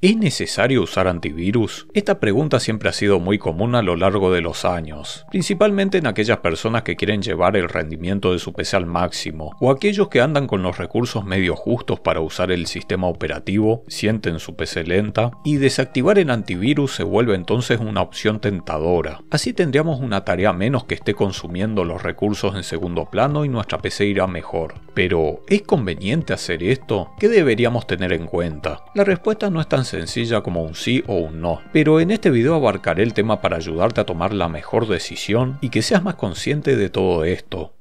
¿Es necesario usar antivirus? Esta pregunta siempre ha sido muy común a lo largo de los años, principalmente en aquellas personas que quieren llevar el rendimiento de su PC al máximo, o aquellos que andan con los recursos medio justos para usar el sistema operativo, sienten su PC lenta, y desactivar el antivirus se vuelve entonces una opción tentadora. Así tendríamos una tarea menos que esté consumiendo los recursos en segundo plano y nuestra PC irá mejor. Pero, ¿es conveniente hacer esto? ¿Qué deberíamos tener en cuenta? La respuesta no es tan sencilla como un sí o un no, pero en este video abarcaré el tema para ayudarte a tomar la mejor decisión y que seas más consciente de todo esto.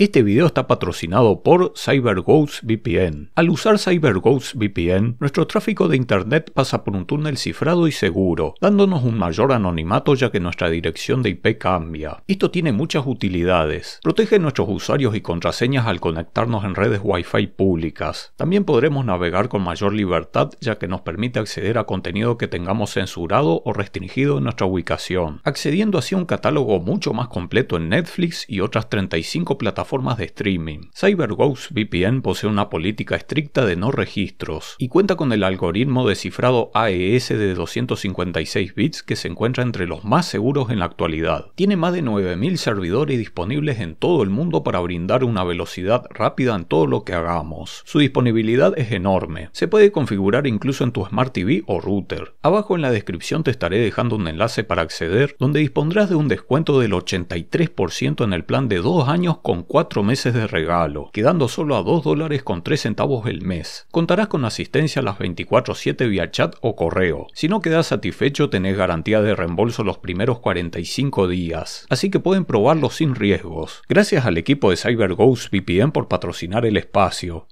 Este video está patrocinado por CyberGhost VPN. Al usar CyberGhost VPN, nuestro tráfico de Internet pasa por un túnel cifrado y seguro, dándonos un mayor anonimato ya que nuestra dirección de IP cambia. Esto tiene muchas utilidades. Protege nuestros usuarios y contraseñas al conectarnos en redes Wi-Fi públicas. También podremos navegar con mayor libertad ya que nos permite acceder a contenido que tengamos censurado o restringido en nuestra ubicación, accediendo así a un catálogo mucho más completo en Netflix y otras 35 plataformas formas de streaming. CyberGhost VPN posee una política estricta de no registros y cuenta con el algoritmo e de cifrado AES de 256 bits que se encuentra entre los más seguros en la actualidad. Tiene más de 9.000 servidores disponibles en todo el mundo para brindar una velocidad rápida en todo lo que hagamos. Su disponibilidad es enorme. Se puede configurar incluso en tu Smart TV o router. Abajo en la descripción te estaré dejando un enlace para acceder donde dispondrás de un descuento del 83% en el plan de 2 años con cuatro cuatro meses de regalo, quedando solo a 2 dólares con 3 centavos el mes. Contarás con asistencia a las 24-7 vía chat o correo. Si no quedas satisfecho, tenés garantía de reembolso los primeros 45 días. Así que pueden probarlo sin riesgos. Gracias al equipo de CyberGhost VPN por patrocinar el espacio.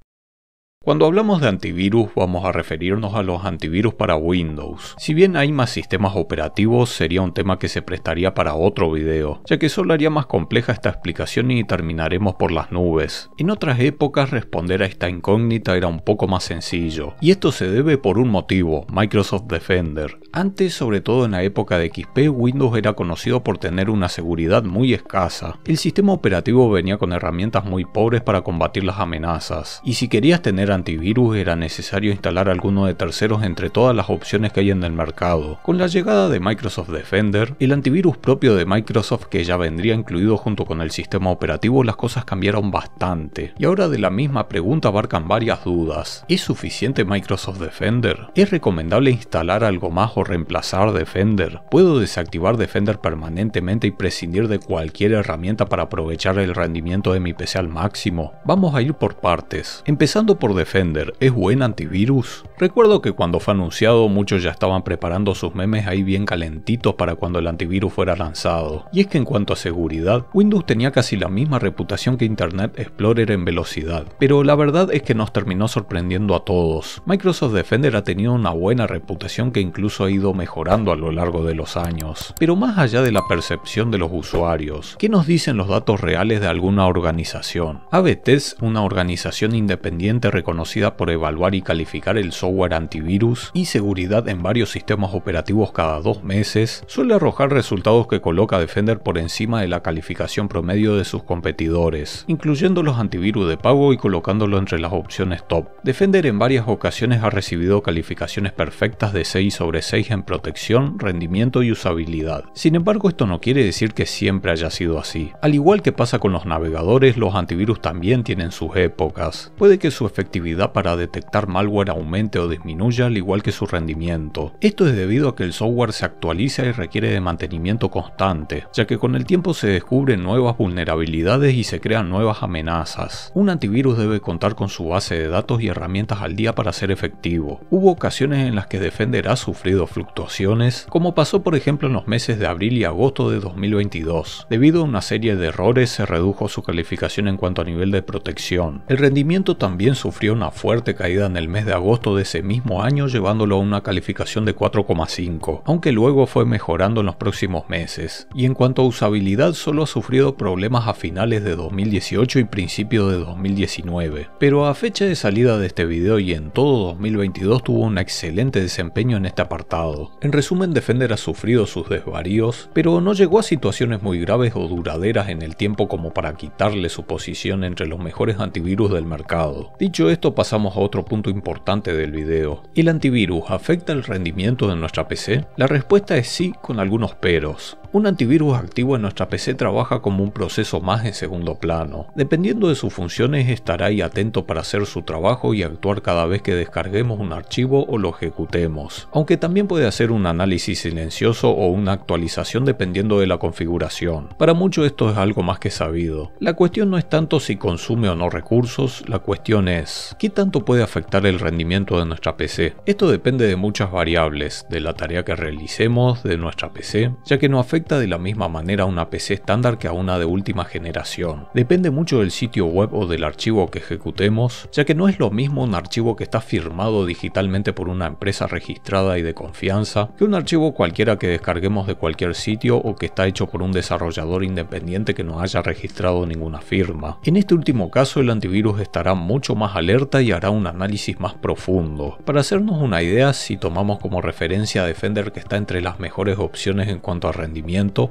Cuando hablamos de antivirus vamos a referirnos a los antivirus para Windows. Si bien hay más sistemas operativos, sería un tema que se prestaría para otro video, ya que solo haría más compleja esta explicación y terminaremos por las nubes. En otras épocas responder a esta incógnita era un poco más sencillo, y esto se debe por un motivo, Microsoft Defender. Antes, sobre todo en la época de XP, Windows era conocido por tener una seguridad muy escasa. El sistema operativo venía con herramientas muy pobres para combatir las amenazas, y si querías tener antivirus era necesario instalar alguno de terceros entre todas las opciones que hay en el mercado. Con la llegada de Microsoft Defender, el antivirus propio de Microsoft que ya vendría incluido junto con el sistema operativo, las cosas cambiaron bastante. Y ahora de la misma pregunta abarcan varias dudas. ¿Es suficiente Microsoft Defender? ¿Es recomendable instalar algo más o reemplazar Defender? ¿Puedo desactivar Defender permanentemente y prescindir de cualquier herramienta para aprovechar el rendimiento de mi PC al máximo? Vamos a ir por partes. Empezando por Defender es buen antivirus? Recuerdo que cuando fue anunciado muchos ya estaban preparando sus memes ahí bien calentitos para cuando el antivirus fuera lanzado. Y es que en cuanto a seguridad, Windows tenía casi la misma reputación que Internet Explorer en velocidad. Pero la verdad es que nos terminó sorprendiendo a todos. Microsoft Defender ha tenido una buena reputación que incluso ha ido mejorando a lo largo de los años. Pero más allá de la percepción de los usuarios, ¿qué nos dicen los datos reales de alguna organización? ABT es una organización independiente conocida por evaluar y calificar el software antivirus y seguridad en varios sistemas operativos cada dos meses, suele arrojar resultados que coloca Defender por encima de la calificación promedio de sus competidores, incluyendo los antivirus de pago y colocándolo entre las opciones top. Defender en varias ocasiones ha recibido calificaciones perfectas de 6 sobre 6 en protección, rendimiento y usabilidad. Sin embargo, esto no quiere decir que siempre haya sido así. Al igual que pasa con los navegadores, los antivirus también tienen sus épocas. Puede que su efectividad para detectar malware aumente o disminuya al igual que su rendimiento. Esto es debido a que el software se actualiza y requiere de mantenimiento constante, ya que con el tiempo se descubren nuevas vulnerabilidades y se crean nuevas amenazas. Un antivirus debe contar con su base de datos y herramientas al día para ser efectivo. Hubo ocasiones en las que Defender ha sufrido fluctuaciones, como pasó por ejemplo en los meses de abril y agosto de 2022. Debido a una serie de errores se redujo su calificación en cuanto a nivel de protección. El rendimiento también sufrió una fuerte caída en el mes de agosto de ese mismo año llevándolo a una calificación de 4,5, aunque luego fue mejorando en los próximos meses, y en cuanto a usabilidad solo ha sufrido problemas a finales de 2018 y principios de 2019, pero a fecha de salida de este video y en todo 2022 tuvo un excelente desempeño en este apartado. En resumen, Defender ha sufrido sus desvaríos, pero no llegó a situaciones muy graves o duraderas en el tiempo como para quitarle su posición entre los mejores antivirus del mercado. Dicho esto, esto pasamos a otro punto importante del video. ¿El antivirus afecta el rendimiento de nuestra PC? La respuesta es sí con algunos peros. Un antivirus activo en nuestra PC trabaja como un proceso más en segundo plano. Dependiendo de sus funciones estará ahí atento para hacer su trabajo y actuar cada vez que descarguemos un archivo o lo ejecutemos. Aunque también puede hacer un análisis silencioso o una actualización dependiendo de la configuración. Para muchos esto es algo más que sabido. La cuestión no es tanto si consume o no recursos, la cuestión es ¿qué tanto puede afectar el rendimiento de nuestra PC? Esto depende de muchas variables, de la tarea que realicemos, de nuestra PC, ya que no afecta afecta de la misma manera a una PC estándar que a una de última generación. Depende mucho del sitio web o del archivo que ejecutemos, ya que no es lo mismo un archivo que está firmado digitalmente por una empresa registrada y de confianza que un archivo cualquiera que descarguemos de cualquier sitio o que está hecho por un desarrollador independiente que no haya registrado ninguna firma. En este último caso el antivirus estará mucho más alerta y hará un análisis más profundo. Para hacernos una idea, si tomamos como referencia Defender que está entre las mejores opciones en cuanto a rendimiento,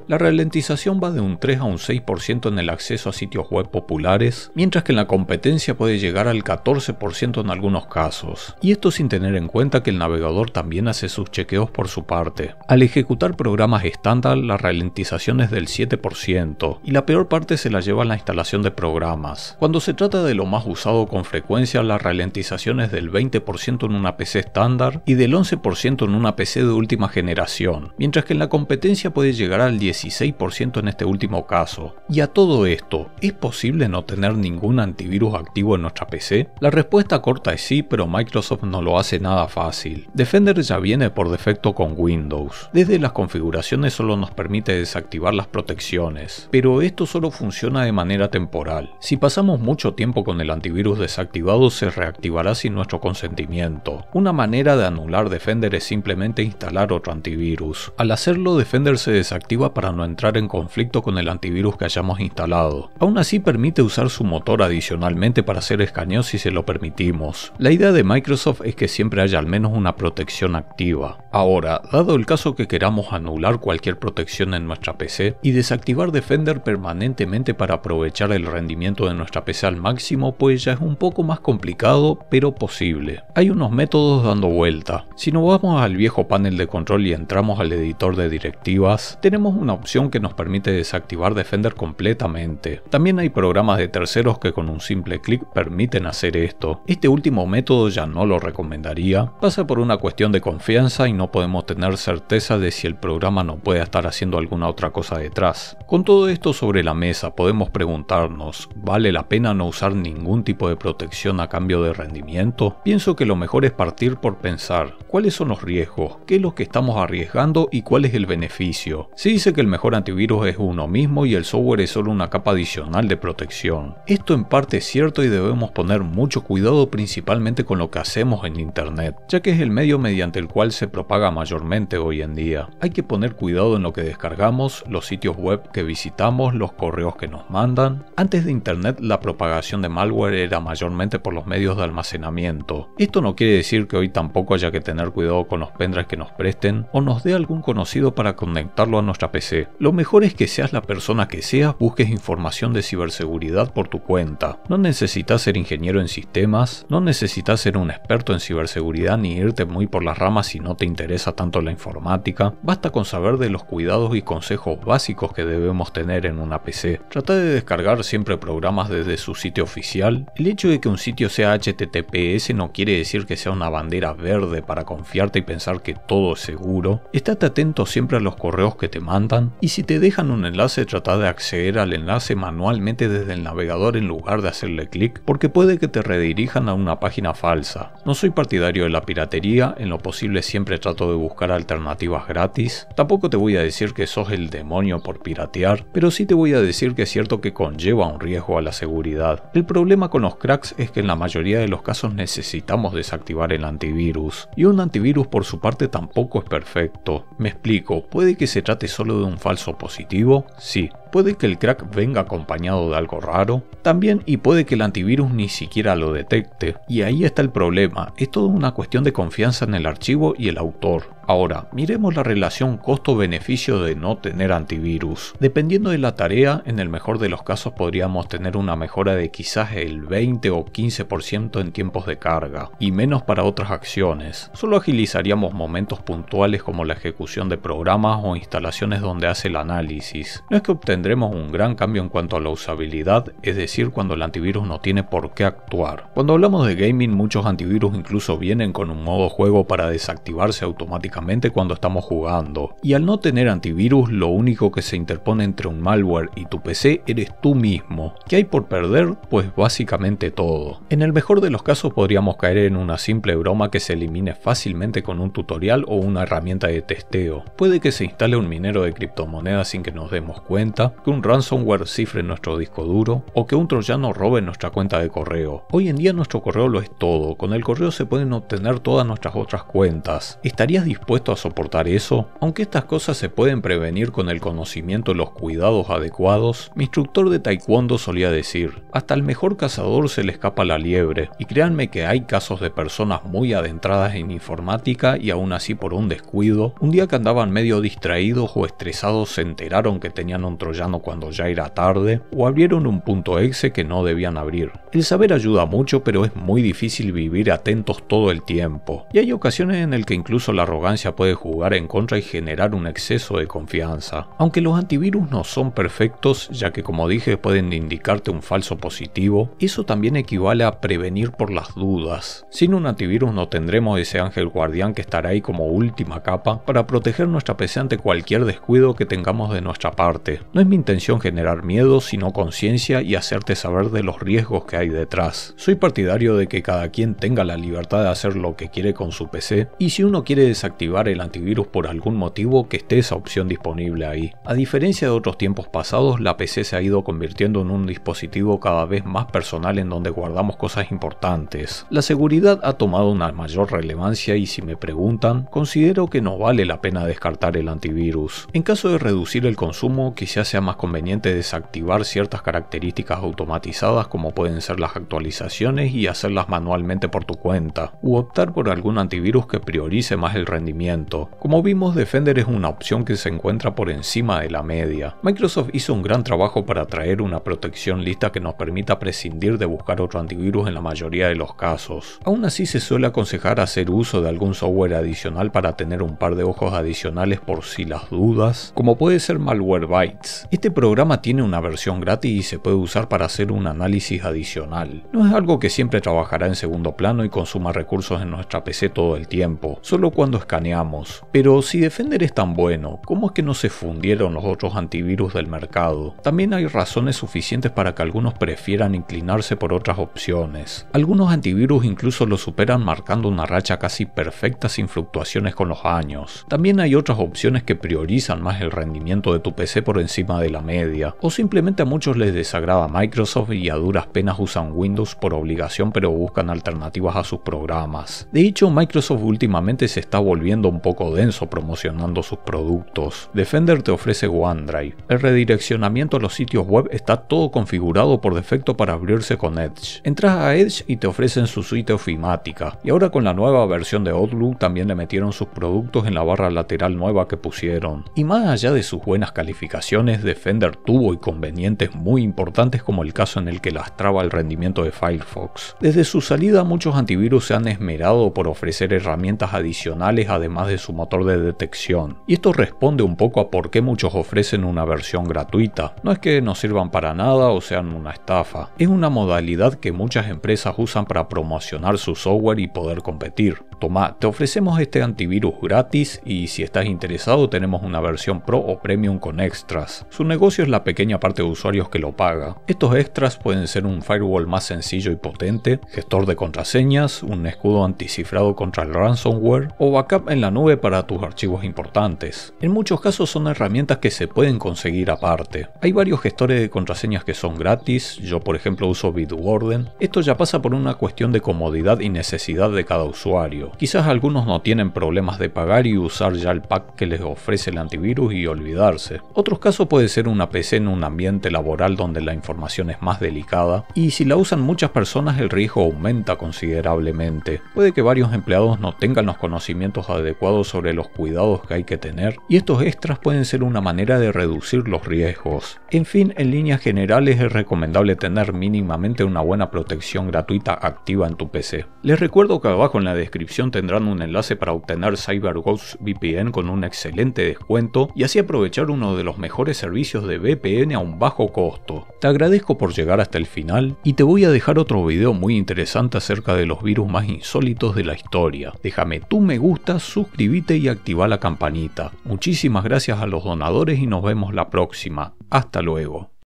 la ralentización va de un 3 a un 6% en el acceso a sitios web populares, mientras que en la competencia puede llegar al 14% en algunos casos, y esto sin tener en cuenta que el navegador también hace sus chequeos por su parte. Al ejecutar programas estándar, la ralentización es del 7%, y la peor parte se la lleva la instalación de programas. Cuando se trata de lo más usado con frecuencia, la ralentización es del 20% en una PC estándar y del 11% en una PC de última generación, mientras que en la competencia puede llegar al 16% en este último caso. Y a todo esto, ¿es posible no tener ningún antivirus activo en nuestra PC? La respuesta corta es sí, pero Microsoft no lo hace nada fácil. Defender ya viene por defecto con Windows. Desde las configuraciones solo nos permite desactivar las protecciones, pero esto solo funciona de manera temporal. Si pasamos mucho tiempo con el antivirus desactivado se reactivará sin nuestro consentimiento. Una manera de anular Defender es simplemente instalar otro antivirus. Al hacerlo Defender se desactiva activa para no entrar en conflicto con el antivirus que hayamos instalado. Aún así permite usar su motor adicionalmente para hacer escaneos si se lo permitimos. La idea de Microsoft es que siempre haya al menos una protección activa. Ahora, dado el caso que queramos anular cualquier protección en nuestra PC y desactivar Defender permanentemente para aprovechar el rendimiento de nuestra PC al máximo, pues ya es un poco más complicado, pero posible. Hay unos métodos dando vuelta. Si nos vamos al viejo panel de control y entramos al editor de directivas, tenemos una opción que nos permite desactivar Defender completamente. También hay programas de terceros que con un simple clic permiten hacer esto. Este último método ya no lo recomendaría. Pasa por una cuestión de confianza y no podemos tener certeza de si el programa no puede estar haciendo alguna otra cosa detrás. Con todo esto sobre la mesa podemos preguntarnos, ¿vale la pena no usar ningún tipo de protección a cambio de rendimiento? Pienso que lo mejor es partir por pensar, ¿cuáles son los riesgos? ¿Qué es lo que estamos arriesgando y cuál es el beneficio? Se dice que el mejor antivirus es uno mismo y el software es solo una capa adicional de protección. Esto en parte es cierto y debemos poner mucho cuidado principalmente con lo que hacemos en Internet, ya que es el medio mediante el cual se propaga mayormente hoy en día. Hay que poner cuidado en lo que descargamos, los sitios web que visitamos, los correos que nos mandan. Antes de Internet la propagación de malware era mayormente por los medios de almacenamiento. Esto no quiere decir que hoy tampoco haya que tener cuidado con los pendrives que nos presten o nos dé algún conocido para conectarlo a nuestra PC. Lo mejor es que seas la persona que seas, busques información de ciberseguridad por tu cuenta. No necesitas ser ingeniero en sistemas, no necesitas ser un experto en ciberseguridad ni irte muy por las ramas si no te interesa tanto la informática. Basta con saber de los cuidados y consejos básicos que debemos tener en una PC. Trata de descargar siempre programas desde su sitio oficial. El hecho de que un sitio sea HTTPS no quiere decir que sea una bandera verde para confiarte y pensar que todo es seguro. Estate atento siempre a los correos que te mandan y si te dejan un enlace trata de acceder al enlace manualmente desde el navegador en lugar de hacerle clic porque puede que te redirijan a una página falsa. No soy partidario de la piratería, en lo posible siempre trato de buscar alternativas gratis. Tampoco te voy a decir que sos el demonio por piratear, pero sí te voy a decir que es cierto que conlleva un riesgo a la seguridad. El problema con los cracks es que en la mayoría de los casos necesitamos desactivar el antivirus y un antivirus por su parte tampoco es perfecto. Me explico, puede que se trate solo de un falso positivo? Sí, Puede que el crack venga acompañado de algo raro, también y puede que el antivirus ni siquiera lo detecte. Y ahí está el problema, es toda una cuestión de confianza en el archivo y el autor. Ahora, miremos la relación costo-beneficio de no tener antivirus. Dependiendo de la tarea, en el mejor de los casos podríamos tener una mejora de quizás el 20 o 15% en tiempos de carga, y menos para otras acciones. Solo agilizaríamos momentos puntuales como la ejecución de programas o instalaciones donde hace el análisis. No es que tendremos un gran cambio en cuanto a la usabilidad, es decir, cuando el antivirus no tiene por qué actuar. Cuando hablamos de gaming, muchos antivirus incluso vienen con un modo juego para desactivarse automáticamente cuando estamos jugando. Y al no tener antivirus, lo único que se interpone entre un malware y tu PC eres tú mismo. ¿Qué hay por perder? Pues básicamente todo. En el mejor de los casos podríamos caer en una simple broma que se elimine fácilmente con un tutorial o una herramienta de testeo. Puede que se instale un minero de criptomonedas sin que nos demos cuenta, que un ransomware cifre nuestro disco duro o que un troyano robe nuestra cuenta de correo. Hoy en día nuestro correo lo es todo, con el correo se pueden obtener todas nuestras otras cuentas. ¿Estarías dispuesto a soportar eso? Aunque estas cosas se pueden prevenir con el conocimiento y los cuidados adecuados, mi instructor de taekwondo solía decir, hasta el mejor cazador se le escapa la liebre, y créanme que hay casos de personas muy adentradas en informática y aún así por un descuido, un día que andaban medio distraídos o estresados se enteraron que tenían un troyano cuando ya era tarde o abrieron un punto exe que no debían abrir. El saber ayuda mucho pero es muy difícil vivir atentos todo el tiempo y hay ocasiones en el que incluso la arrogancia puede jugar en contra y generar un exceso de confianza. Aunque los antivirus no son perfectos ya que como dije pueden indicarte un falso positivo, eso también equivale a prevenir por las dudas. Sin un antivirus no tendremos ese ángel guardián que estará ahí como última capa para proteger nuestra PC ante cualquier descuido que tengamos de nuestra parte. No es mi intención generar miedo, sino conciencia y hacerte saber de los riesgos que hay detrás. Soy partidario de que cada quien tenga la libertad de hacer lo que quiere con su PC y si uno quiere desactivar el antivirus por algún motivo, que esté esa opción disponible ahí. A diferencia de otros tiempos pasados, la PC se ha ido convirtiendo en un dispositivo cada vez más personal en donde guardamos cosas importantes. La seguridad ha tomado una mayor relevancia y si me preguntan, considero que no vale la pena descartar el antivirus. En caso de reducir el consumo, que se hace más conveniente desactivar ciertas características automatizadas como pueden ser las actualizaciones y hacerlas manualmente por tu cuenta, u optar por algún antivirus que priorice más el rendimiento. Como vimos, Defender es una opción que se encuentra por encima de la media. Microsoft hizo un gran trabajo para traer una protección lista que nos permita prescindir de buscar otro antivirus en la mayoría de los casos. Aún así se suele aconsejar hacer uso de algún software adicional para tener un par de ojos adicionales por si las dudas, como puede ser Malwarebytes, este programa tiene una versión gratis y se puede usar para hacer un análisis adicional. No es algo que siempre trabajará en segundo plano y consuma recursos en nuestra PC todo el tiempo, solo cuando escaneamos. Pero si Defender es tan bueno, ¿cómo es que no se fundieron los otros antivirus del mercado? También hay razones suficientes para que algunos prefieran inclinarse por otras opciones. Algunos antivirus incluso lo superan marcando una racha casi perfecta sin fluctuaciones con los años. También hay otras opciones que priorizan más el rendimiento de tu PC por encima de la media, o simplemente a muchos les desagrada Microsoft y a duras penas usan Windows por obligación pero buscan alternativas a sus programas. De hecho, Microsoft últimamente se está volviendo un poco denso promocionando sus productos. Defender te ofrece OneDrive. El redireccionamiento a los sitios web está todo configurado por defecto para abrirse con Edge. Entras a Edge y te ofrecen su suite ofimática. Y ahora con la nueva versión de Outlook también le metieron sus productos en la barra lateral nueva que pusieron. Y más allá de sus buenas calificaciones, Defender tuvo inconvenientes muy importantes como el caso en el que lastraba el rendimiento de Firefox. Desde su salida muchos antivirus se han esmerado por ofrecer herramientas adicionales además de su motor de detección, y esto responde un poco a por qué muchos ofrecen una versión gratuita. No es que no sirvan para nada o sean una estafa, es una modalidad que muchas empresas usan para promocionar su software y poder competir. Toma, te ofrecemos este antivirus gratis y si estás interesado tenemos una versión Pro o Premium con extras. Su negocio es la pequeña parte de usuarios que lo paga. Estos extras pueden ser un firewall más sencillo y potente, gestor de contraseñas, un escudo anticifrado contra el ransomware o backup en la nube para tus archivos importantes. En muchos casos son herramientas que se pueden conseguir aparte. Hay varios gestores de contraseñas que son gratis, yo por ejemplo uso BitWarden. Esto ya pasa por una cuestión de comodidad y necesidad de cada usuario. Quizás algunos no tienen problemas de pagar y usar ya el pack que les ofrece el antivirus y olvidarse. Otros casos puede ser una PC en un ambiente laboral donde la información es más delicada y si la usan muchas personas el riesgo aumenta considerablemente. Puede que varios empleados no tengan los conocimientos adecuados sobre los cuidados que hay que tener y estos extras pueden ser una manera de reducir los riesgos. En fin, en líneas generales es recomendable tener mínimamente una buena protección gratuita activa en tu PC. Les recuerdo que abajo en la descripción tendrán un enlace para obtener CyberGhost VPN con un excelente descuento y así aprovechar uno de los mejores servicios de VPN a un bajo costo. Te agradezco por llegar hasta el final y te voy a dejar otro video muy interesante acerca de los virus más insólitos de la historia. Déjame tu me gusta, suscríbete y activa la campanita. Muchísimas gracias a los donadores y nos vemos la próxima. Hasta luego.